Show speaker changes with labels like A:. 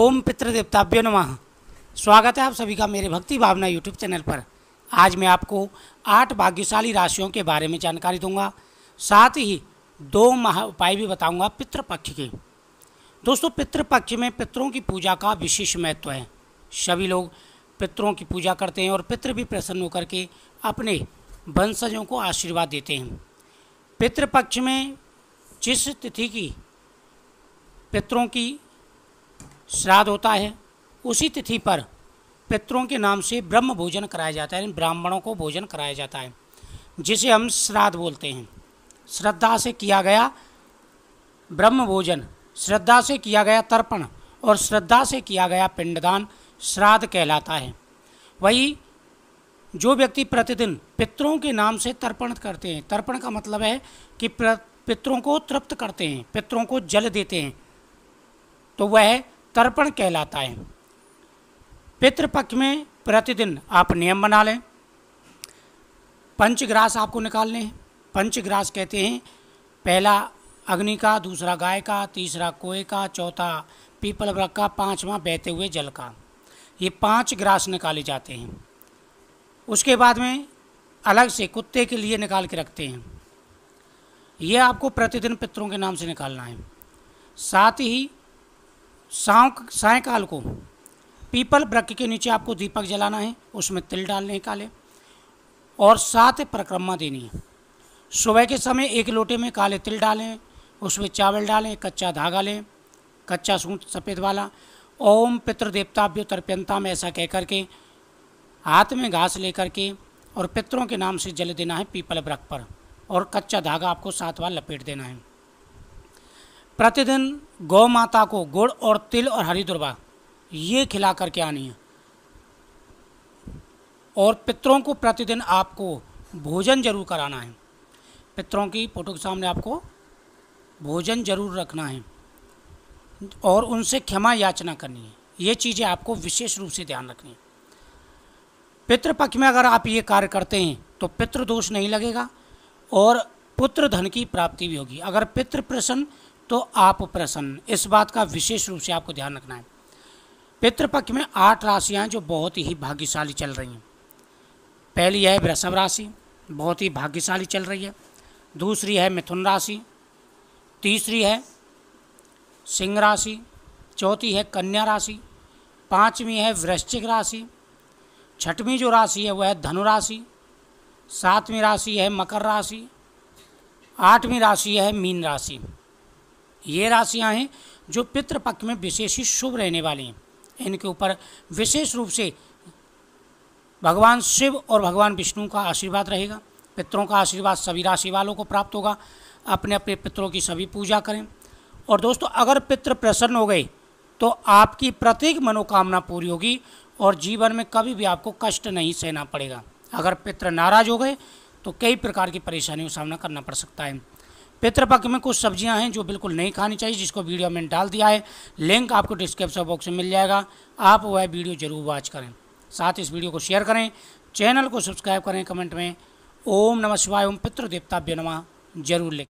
A: ओम पितृदेवताभ्यो नम स्वागत है आप सभी का मेरे भक्ति भावना यूट्यूब चैनल पर आज मैं आपको आठ भाग्यशाली राशियों के बारे में जानकारी दूंगा साथ ही दो महा उपाय भी बताऊंगा पितृपक्ष के दोस्तों पितृपक्ष में पितरों की पूजा का विशेष महत्व है सभी लोग पितरों की पूजा करते हैं और पितृ भी प्रसन्न होकर के अपने वंशजों को आशीर्वाद देते हैं पितृपक्ष में जिस तिथि की पितरों की श्राद्ध होता है उसी तिथि पर पितरों के नाम से ब्रह्म भोजन कराया जाता है ब्राह्मणों को भोजन कराया जाता है जिसे हम श्राद्ध बोलते हैं श्रद्धा से किया गया ब्रह्म भोजन श्रद्धा से किया गया तर्पण और श्रद्धा से किया गया पिंडदान श्राद्ध कहलाता है वही जो व्यक्ति प्रतिदिन पितरों के नाम से तर्पण करते हैं तर्पण का मतलब है कि पितरों को तृप्त करते हैं पितरों को जल देते हैं तो वह तर्पण कहलाता है पितृपक्ष में प्रतिदिन आप नियम बना लें पंचग्रास आपको निकालने हैं पंचग्रास कहते हैं पहला अग्नि का दूसरा गाय का तीसरा कोए का चौथा पीपल वृक्ष का पांचवा बहते हुए जल का ये पांच ग्रास निकाले जाते हैं उसके बाद में अलग से कुत्ते के लिए निकाल के रखते हैं ये आपको प्रतिदिन पितरों के नाम से निकालना है साथ ही शाम सायकाल को पीपल वृक्ष के नीचे आपको दीपक जलाना है उसमें तिल डालने काले और साथ परिक्रमा देनी है सुबह के समय एक लोटे में काले तिल डालें उसमें चावल डालें कच्चा धागा लें कच्चा सूं सफ़ेद वाला ओम पितृदेवताभ्यो तर्प्यंता में ऐसा कह करके हाथ में घास लेकर के और पितरों के नाम से जल देना है पीपल वृक्ष पर और कच्चा धागा आपको सात लपेट देना है प्रतिदिन गौ माता को गुड़ और तिल और हरी दुर्वा ये खिला करके आनी है और पितरों को प्रतिदिन आपको भोजन जरूर कराना है पितरों की फोटो के सामने आपको भोजन जरूर रखना है और उनसे क्षमा याचना करनी है ये चीज़ें आपको विशेष रूप से ध्यान रखनी है पितृपक्ष में अगर आप ये कार्य करते हैं तो पितृदोष नहीं लगेगा और पुत्र धन की प्राप्ति भी होगी अगर पितृ प्रसन्न तो आप प्रसन्न इस बात का विशेष रूप से आपको ध्यान रखना है पितृपक्ष में आठ राशियाँ जो बहुत ही भाग्यशाली चल रही हैं पहली है वृषभ राशि बहुत ही भाग्यशाली चल रही है दूसरी है मिथुन राशि तीसरी है सिंह राशि चौथी है कन्या राशि पांचवी है वृश्चिक राशि छठवीं जो राशि है वह है धनु राशि सातवीं राशि है मकर राशि आठवीं राशि है मीन राशि ये राशियां हैं जो पितृपक्ष में विशेष ही शुभ रहने वाली हैं इनके ऊपर विशेष रूप से भगवान शिव और भगवान विष्णु का आशीर्वाद रहेगा पितरों का आशीर्वाद सभी राशि वालों को प्राप्त होगा अपने अपने पितरों की सभी पूजा करें और दोस्तों अगर पितृ प्रसन्न हो गए तो आपकी प्रत्येक मनोकामना पूरी होगी और जीवन में कभी भी आपको कष्ट नहीं सहना पड़ेगा अगर पितृ नाराज हो गए तो कई प्रकार की परेशानियों का सामना करना पड़ सकता है पितृपक्ष में कुछ सब्जियां हैं जो बिल्कुल नहीं खानी चाहिए जिसको वीडियो में डाल दिया है लिंक आपको डिस्क्रिप्शन बॉक्स में मिल जाएगा आप वह वीडियो जरूर वॉच करें साथ इस वीडियो को शेयर करें चैनल को सब्सक्राइब करें कमेंट में ओम नमः शिवाय ओम देवता बेनवा जरूर लिखें